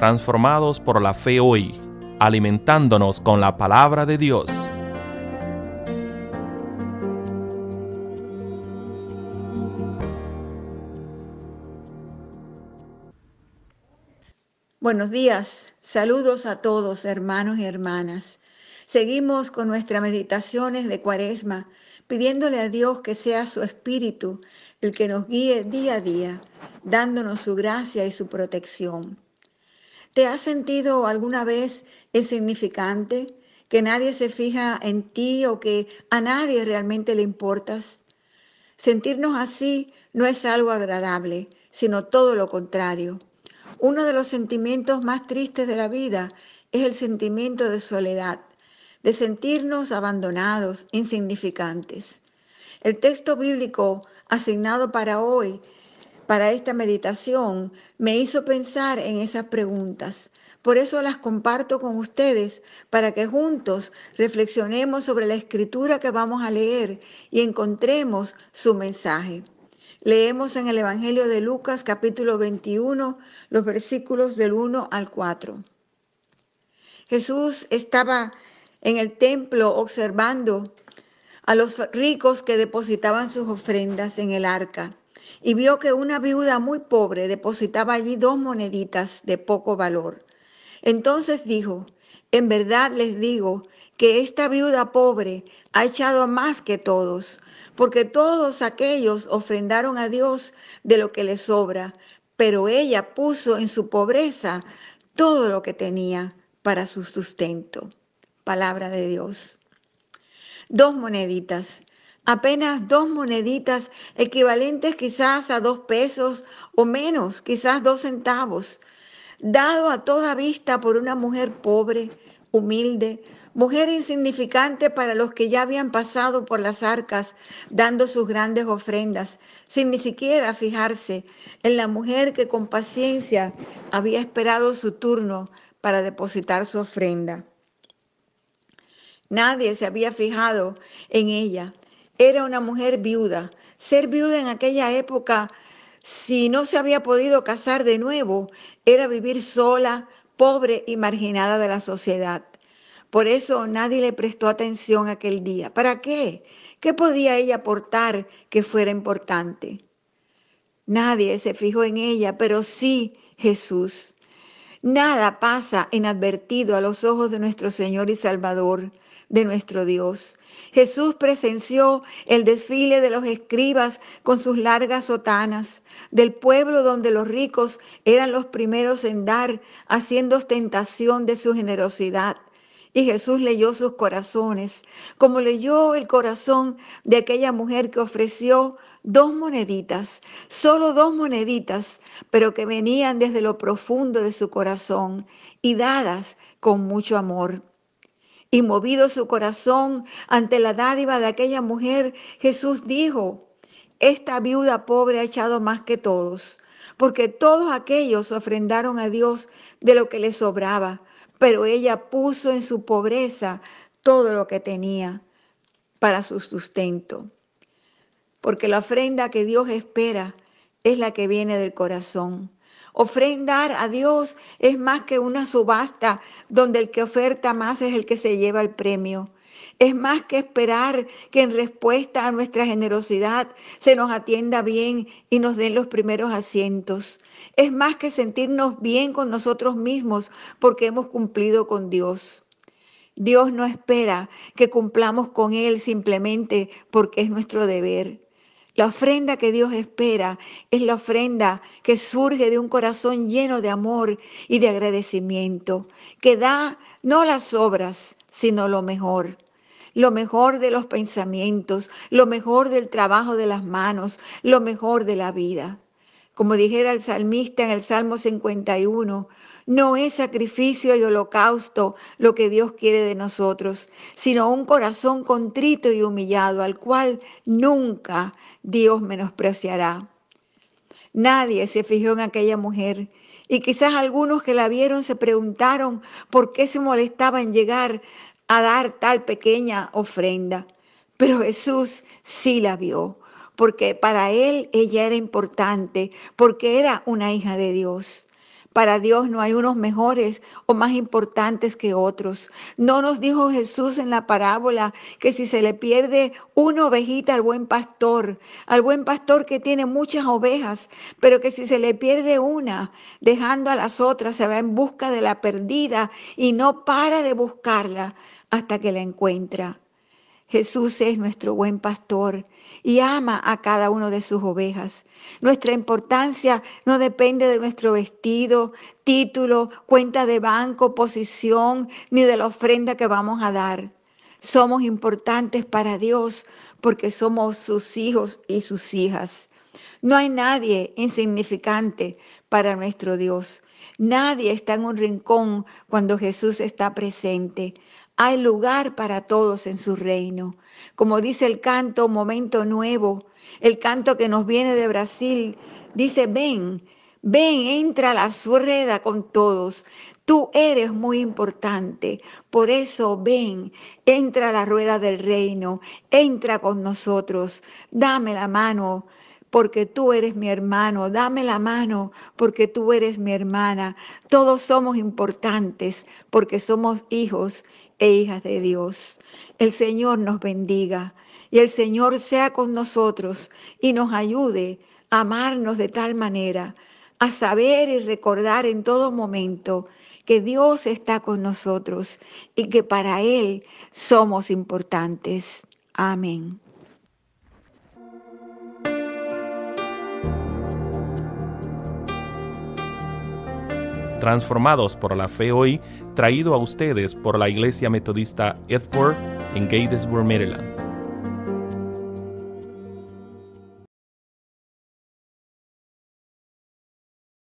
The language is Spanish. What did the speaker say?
transformados por la fe hoy, alimentándonos con la palabra de Dios. Buenos días, saludos a todos hermanos y hermanas. Seguimos con nuestras meditaciones de cuaresma, pidiéndole a Dios que sea su espíritu el que nos guíe día a día, dándonos su gracia y su protección. ¿Te has sentido alguna vez insignificante? ¿Que nadie se fija en ti o que a nadie realmente le importas? Sentirnos así no es algo agradable, sino todo lo contrario. Uno de los sentimientos más tristes de la vida es el sentimiento de soledad, de sentirnos abandonados, insignificantes. El texto bíblico asignado para hoy para esta meditación me hizo pensar en esas preguntas. Por eso las comparto con ustedes, para que juntos reflexionemos sobre la escritura que vamos a leer y encontremos su mensaje. Leemos en el Evangelio de Lucas capítulo 21 los versículos del 1 al 4. Jesús estaba en el templo observando a los ricos que depositaban sus ofrendas en el arca y vio que una viuda muy pobre depositaba allí dos moneditas de poco valor. Entonces dijo, en verdad les digo que esta viuda pobre ha echado más que todos, porque todos aquellos ofrendaron a Dios de lo que les sobra, pero ella puso en su pobreza todo lo que tenía para su sustento. Palabra de Dios. Dos moneditas apenas dos moneditas equivalentes quizás a dos pesos o menos, quizás dos centavos, dado a toda vista por una mujer pobre, humilde, mujer insignificante para los que ya habían pasado por las arcas dando sus grandes ofrendas, sin ni siquiera fijarse en la mujer que con paciencia había esperado su turno para depositar su ofrenda. Nadie se había fijado en ella, era una mujer viuda. Ser viuda en aquella época, si no se había podido casar de nuevo, era vivir sola, pobre y marginada de la sociedad. Por eso nadie le prestó atención aquel día. ¿Para qué? ¿Qué podía ella aportar que fuera importante? Nadie se fijó en ella, pero sí Jesús. Nada pasa inadvertido a los ojos de nuestro Señor y Salvador de nuestro Dios. Jesús presenció el desfile de los escribas con sus largas sotanas, del pueblo donde los ricos eran los primeros en dar, haciendo ostentación de su generosidad. Y Jesús leyó sus corazones, como leyó el corazón de aquella mujer que ofreció dos moneditas, solo dos moneditas, pero que venían desde lo profundo de su corazón y dadas con mucho amor. Y movido su corazón ante la dádiva de aquella mujer, Jesús dijo, esta viuda pobre ha echado más que todos, porque todos aquellos ofrendaron a Dios de lo que le sobraba, pero ella puso en su pobreza todo lo que tenía para su sustento. Porque la ofrenda que Dios espera es la que viene del corazón. Ofrendar a Dios es más que una subasta donde el que oferta más es el que se lleva el premio. Es más que esperar que en respuesta a nuestra generosidad se nos atienda bien y nos den los primeros asientos. Es más que sentirnos bien con nosotros mismos porque hemos cumplido con Dios. Dios no espera que cumplamos con Él simplemente porque es nuestro deber. La ofrenda que Dios espera es la ofrenda que surge de un corazón lleno de amor y de agradecimiento, que da no las obras, sino lo mejor lo mejor de los pensamientos, lo mejor del trabajo de las manos, lo mejor de la vida. Como dijera el salmista en el Salmo 51, no es sacrificio y holocausto lo que Dios quiere de nosotros, sino un corazón contrito y humillado al cual nunca Dios menospreciará. Nadie se fijó en aquella mujer y quizás algunos que la vieron se preguntaron por qué se molestaba en llegar a dar tal pequeña ofrenda. Pero Jesús sí la vio, porque para él ella era importante, porque era una hija de Dios. Para Dios no hay unos mejores o más importantes que otros. No nos dijo Jesús en la parábola que si se le pierde una ovejita al buen pastor, al buen pastor que tiene muchas ovejas, pero que si se le pierde una, dejando a las otras, se va en busca de la perdida y no para de buscarla hasta que la encuentra. Jesús es nuestro buen pastor y ama a cada uno de sus ovejas. Nuestra importancia no depende de nuestro vestido, título, cuenta de banco, posición, ni de la ofrenda que vamos a dar. Somos importantes para Dios porque somos sus hijos y sus hijas. No hay nadie insignificante para nuestro Dios. Nadie está en un rincón cuando Jesús está presente. Hay lugar para todos en su reino. Como dice el canto Momento Nuevo, el canto que nos viene de Brasil, dice, ven, ven, entra a la rueda con todos. Tú eres muy importante, por eso ven, entra a la rueda del reino, entra con nosotros, dame la mano, porque tú eres mi hermano, dame la mano porque tú eres mi hermana. Todos somos importantes porque somos hijos e hijas de Dios. El Señor nos bendiga y el Señor sea con nosotros y nos ayude a amarnos de tal manera, a saber y recordar en todo momento que Dios está con nosotros y que para Él somos importantes. Amén. transformados por la fe hoy, traído a ustedes por la Iglesia Metodista Edford en Gatesburg, Maryland.